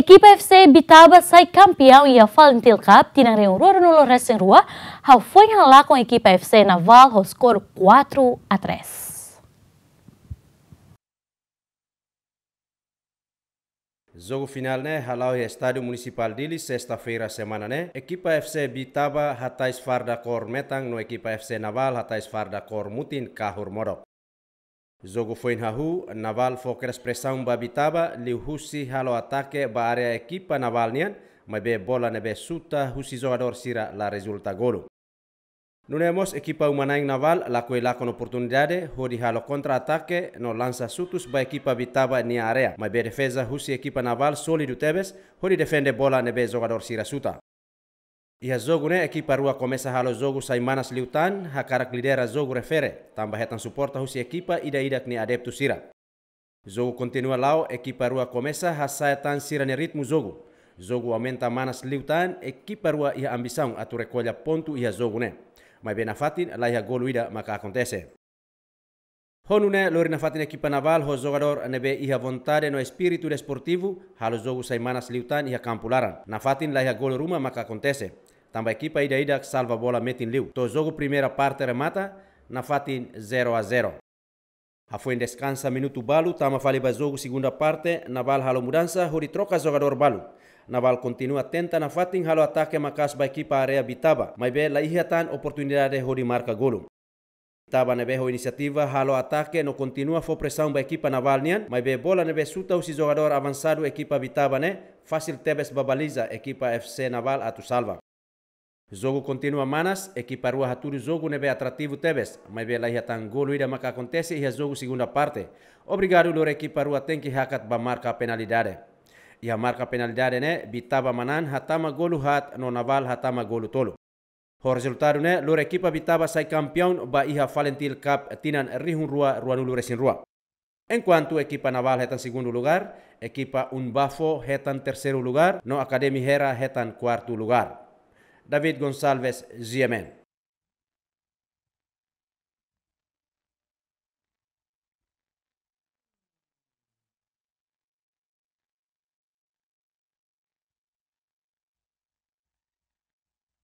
Equipa FC Bitaba sai campeão e a Fala Intil Cup tinha reunido no Lourenço em Rua, ao foi lá com a equipa FC Naval, o score 4 a 3. Jogo final, né? Halau Estádio Municipal Dili, sexta-feira, semana, né? Equipa FC Bitaba, Hatais Farda Cor Metang, no equipa FC Naval, Hatais Farda Cor Mutin, Kahur Morok. Zogo foi Na Rahu, Naval Ba expressão babitaba, liu Husi halo ataque ba área equipa Naval nian, mas be bola nebe suta, Husi jogador sira la resulta golo. Nunemos equipa humanaing Naval, la la con oportunidade, jodi halo contra-ataque, no lança sutus ba equipa bitaba ni área, mas be defesa Husi equipa Naval sólido tebes, hodi defende bola nebe jogador sira suta. Ia zogu ne ekipa rua komesa halo zogu sai manas liutan hakarak lidera zogu refere tambah hetan suporta husi ekipa ida idak ni adeptu sira. Zogu kontinua lao ekipa rua komesa hasayatan sira ne ritmu zogu. Zogu amenta manas liutan ekipa rua ia ambisaun atu rekolya pontu ia zogu ne. Mai bena fatin la ia golu ida maka akontese. Honu ne lori na fatin ekipa naval ho zogador nebe ia vontade no espiritu desportivu halo zogu sai manas liutan ia kampularan. Na fatin la ia golu ruma maka akontese. Tamba equipa aí daí da salva bola em liu. To jogo primeira parte remata na fatin 0 a 0. A foi em descansa minuto balo, tama fale ba jogo segunda parte, na bal halo mudança, hori troca jogador balo. Naval continua atenta na fatin halo ataque makas ba equipa área Bitaba, mas bem lá ihatan oportunidade hori marca golo. Taba nebe ho iniciativa halo ataque no continua fo pressão ba equipa Naval nian, mas bem bola nebe suta o jogador avançado equipa Bitaba ne fácil tebes babaliza equipa FC Naval atu salva. Jogo continua manas, equipa rua haturi jogo nebe atrativo tebes, mas bela ia tangolo ira maka acontece e jogo segunda parte. Obrigado lor equipa tenki hakat ba marca penalidare. penalidade. E a marca penalidade ne bitaba manan hatama golu hat no naval hatama golu tolo. O resultado ne lor equipa bitaba sai campeón ba iha falentil cap tinan rihun rua ruanu lure sin rua. Enquanto equipa naval hetan segundo lugar, equipa unbafo hetan terceiro lugar, no Academia hera hetan quarto lugar. David Gonçalves Ziamen.